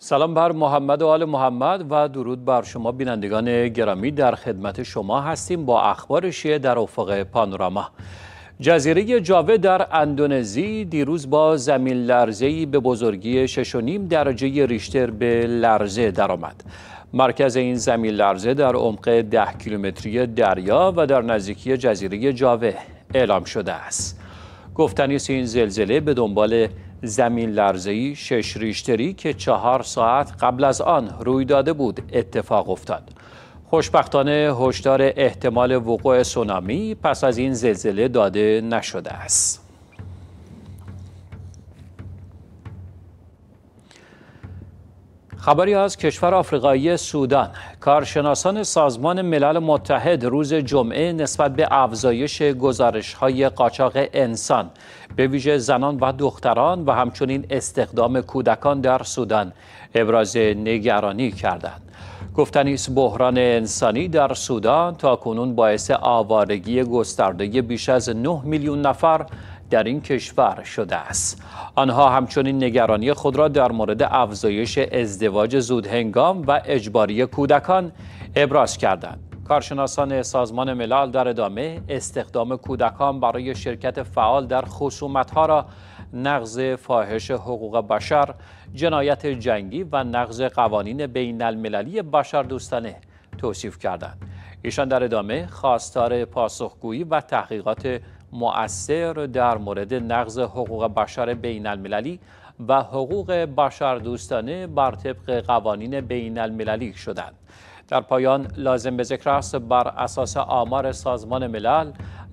سلام بر محمد و آل محمد و درود بر شما بینندگان گرامی در خدمت شما هستیم با اخبار شیعه در افق پانوراما جزیره جاوه در اندونزی دیروز با زمین لرزه‌ای به بزرگی 6.5 درجه ریشتر به لرزه درآمد. مرکز این زمین لرزه در عمق 10 کیلومتری دریا و در نزدیکی جزیره جاوه اعلام شده است. گفتنی این زلزله به دنبال زمین لرزه‌ای شش ریشتری که چهار ساعت قبل از آن روی داده بود اتفاق افتاد. خوشبختانه هشدار احتمال وقوع سونامی پس از این زلزله داده نشده است. خبری از کشور آفریقایی سودان کارشناسان سازمان ملل متحد روز جمعه نسبت به افزایش گزارش های قاچاق انسان به ویژه زنان و دختران و همچنین استخدام کودکان در سودان ابراز نگرانی کردند گفتنی بحران انسانی در سودان تا کنون باعث آوارگی گسترده بیش از 9 میلیون نفر در این کشور شده است آنها همچنین نگرانی خود را در مورد افزایش ازدواج زودهنگام و اجباری کودکان ابراز کردند کارشناسان سازمان ملل در ادامه استخدام کودکان برای شرکت فعال در خصومتها را نقض فاحش حقوق بشر، جنایت جنگی و نقض قوانین بین المللی بشر دوستانه توصیف کردند. ایشان در ادامه خواستار پاسخگویی و تحقیقات مؤثر در مورد نقض حقوق بشر بین المللی و حقوق بشر دوستانه بر طبق قوانین بین المللی شدند. در پایان لازم به ذکر است بر اساس آمار سازمان ملل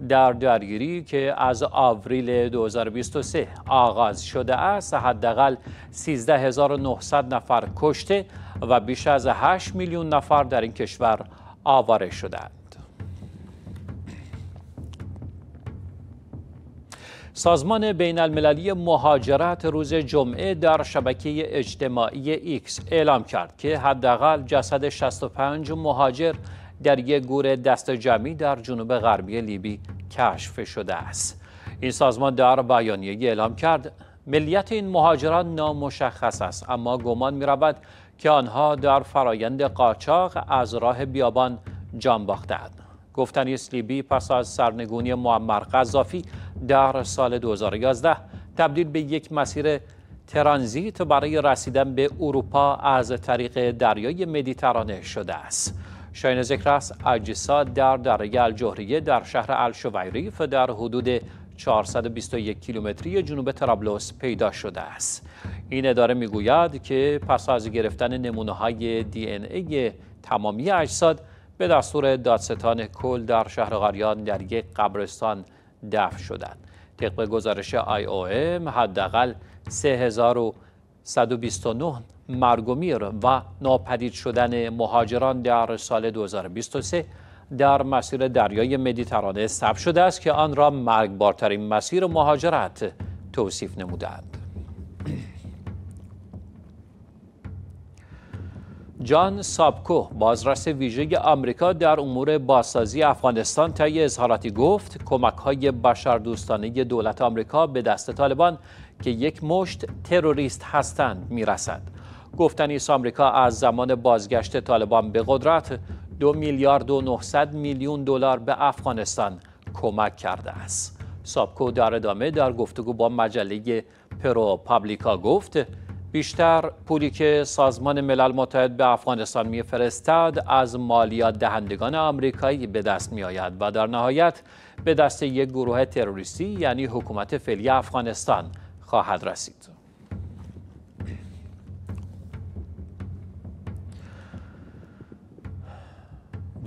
در درگیری که از آوریل 2023 آغاز شده است حداقل 13900 نفر کشته و بیش از 8 میلیون نفر در این کشور آواره شدند. سازمان بین المللی مهاجرت روز جمعه در شبکه اجتماعی ایکس اعلام کرد که حداقل جسد 65 مهاجر در یک گور دست جمعی در جنوب غربی لیبی کشف شده است. این سازمان در بیانیه اعلام کرد ملیت این مهاجران نامشخص است اما گمان می رود که آنها در فرایند قاچاق از راه بیابان جان باختند. گفتنی سلیبی پس از سرنگونی معمر قذافی در سال 2011 تبدیل به یک مسیر ترانزیت برای رسیدن به اروپا از طریق دریای مدیترانه شده است شاین ذکر است اجساد در دریای الجهریه در شهر الشویریف در حدود 421 کیلومتری جنوب ترابلوس پیدا شده است این اداره میگوید که پس از گرفتن نمونه های دی ای تمامی اجساد به دستور دادستان کل در شهر غریان در یک قبرستان دفن شدند. طبق گزارش آی او ام حداقل 3129 مرگومیر و ناپدید شدن مهاجران در سال 2023 در مسیر دریای مدیترانه ثبت شده است که آن را مرگبارترین مسیر مهاجرت توصیف نمودند. جان سابکو بازرس ویژه آمریکا در امور بازسازی افغانستان طی اظهاراتی گفت کمک های بشردوستانه دولت آمریکا به دست طالبان که یک مشت تروریست هستند میرسد گفتنی آمریکا از زمان بازگشت طالبان به قدرت دو میلیارد و 900 میلیون دلار به افغانستان کمک کرده است سابکو در ادامه در گفتگو با مجله پرو پابلیکا گفت بیشتر پولی که سازمان ملل متحد به افغانستان میفرستد از مالیات دهندگان آمریکایی به دست می آید و در نهایت به دست یک گروه تروریستی یعنی حکومت فعلی افغانستان خواهد رسید.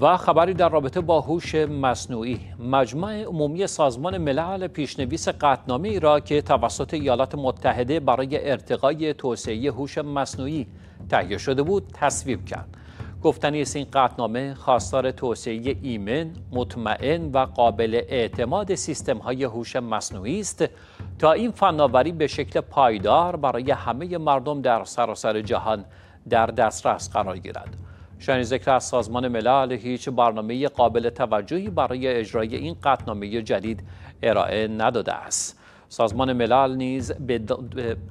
و خبری در رابطه با هوش مصنوعی مجمع عمومی سازمان ملل پیشنویس قطنامه ای را که توسط ایالات متحده برای ارتقای توسعه هوش مصنوعی تهیه شده بود تصویب کرد گفتنی است این قطنامه خواستار توسعه ایمن، مطمئن و قابل اعتماد سیستم های هوش مصنوعی است تا این فناوری به شکل پایدار برای همه مردم در سراسر جهان در دسترس قرار گیرد. شنی ذکر از سازمان ملل هیچ برنامه قابل توجهی برای اجرای این قطنامه جدید ارائه نداده است سازمان ملل نیز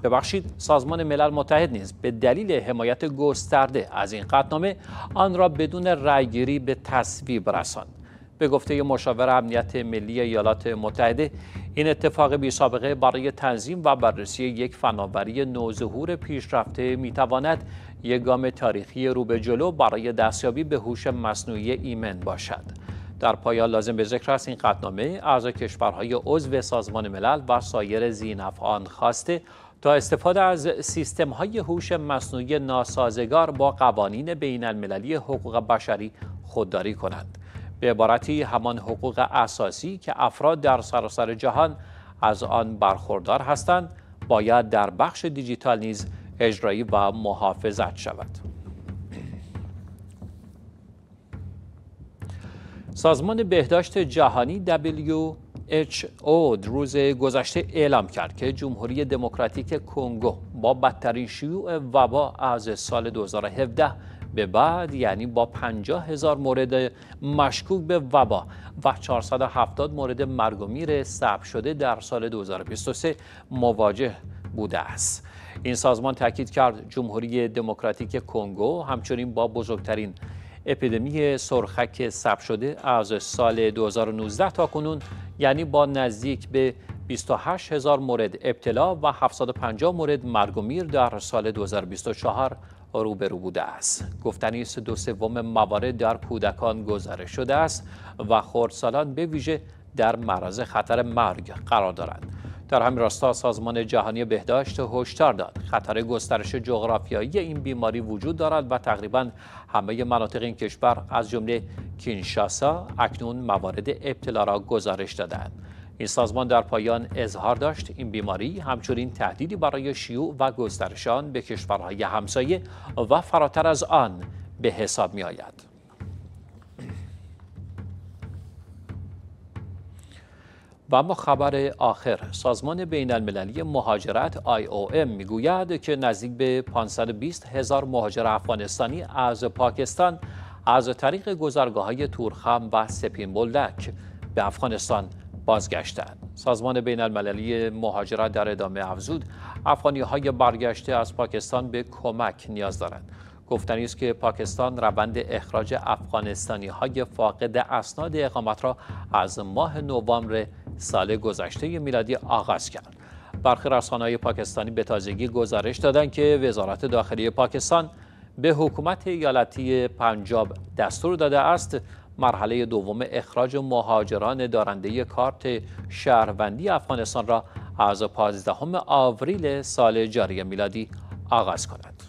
ببخشید سازمان ملل متحد نیز به دلیل حمایت گسترده از این قطنامه آن را بدون رأیگیری به تصویب رساند به گفته مشاور امنیت ملی ایالات متحده این اتفاق بی سابقه برای تنظیم و بررسی یک فناوری نوظهور پیشرفته میتواند، یک گام تاریخی رو به جلو برای دستیابی به هوش مصنوعی ایمن باشد در پایان لازم به ذکر است این قطنامه اعضا کشورهای عضو سازمان ملل و سایر زینفعان خواسته تا استفاده از سیستم های هوش مصنوعی ناسازگار با قوانین بین المللی حقوق بشری خودداری کنند به عبارتی همان حقوق اساسی که افراد در سراسر جهان از آن برخوردار هستند باید در بخش دیجیتال نیز اجرایی و محافظت شود سازمان بهداشت جهانی WHO روز گذشته اعلام کرد که جمهوری دموکراتیک کنگو با بدترین شیوع وبا از سال 2017 به بعد یعنی با 50 هزار مورد مشکوک به وبا و 470 مورد مرگ و میر ثبت شده در سال 2023 مواجه بوده است. این سازمان تاکید کرد جمهوری دموکراتیک کنگو همچنین با بزرگترین اپیدمی سرخک ثبت شده از سال 2019 تا کنون یعنی با نزدیک به 28 هزار مورد ابتلا و 750 مورد مرگ و میر در سال 2024 روبرو بوده است گفتنی است دو سوم موارد در کودکان گزارش شده است و خردسالان به ویژه در معرض خطر مرگ قرار دارند در همین راستا سازمان جهانی بهداشت هشدار داد خطر گسترش جغرافیایی این بیماری وجود دارد و تقریبا همه مناطق این کشور از جمله کینشاسا اکنون موارد ابتلا را گزارش دادند این سازمان در پایان اظهار داشت این بیماری همچنین تهدیدی برای شیوع و گسترشان به کشورهای همسایه و فراتر از آن به حساب می آید. و اما خبر آخر سازمان بین المللی مهاجرت IOM میگوید که نزدیک به 520 هزار مهاجر افغانستانی از پاکستان از طریق گذرگاه های تورخم و سپین بلدک به افغانستان بازگشتند. سازمان بین المللی مهاجرت در ادامه افزود افغانی های برگشته از پاکستان به کمک نیاز دارند. گفتنی است که پاکستان روند اخراج افغانستانی های فاقد اسناد اقامت را از ماه نوامبر سال گذشته میلادی آغاز کرد. برخی رسانه‌های پاکستانی به تازگی گزارش دادند که وزارت داخلی پاکستان به حکومت ایالتی پنجاب دستور داده است مرحله دوم اخراج مهاجران دارنده کارت شهروندی افغانستان را از 15 آوریل سال جاری میلادی آغاز کند.